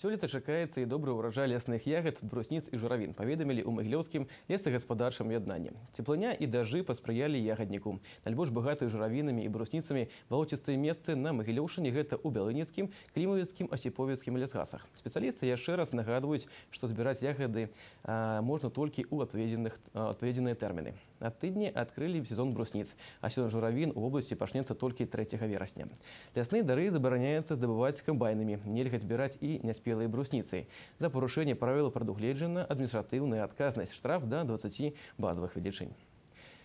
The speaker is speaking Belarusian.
Сёлета чакаецца і добры ўраджай лясных ягад, брусніц і журавін паведамілі ў маглёўскім лесагаспадарчым яднанні. Цепланя і дажы паспрыялі ягадніку. Нальбош багатыя журавінамі і брусніцамі балоцістыя месцы на магілёўшыні гэта ў бялыніцкім, клімавецкім асіповецкім лясгасах. Спецыялісты яшчэ раз нагадваюць, што збіраць ягады а, можна толькі ў адведзеныя тэрміны. На тыдні адкрылі сезон брусніц, а сён журавін у обласці пачнецца толькі 3 верасня. Лясныя дары забараняецца здабываць камбайнамі, нельга збіраць і няспе спелай брусніцы. За парушэнне правіла прадугледжана адміністратыўная адказнасць штраф да 20 базавых ведзячынь.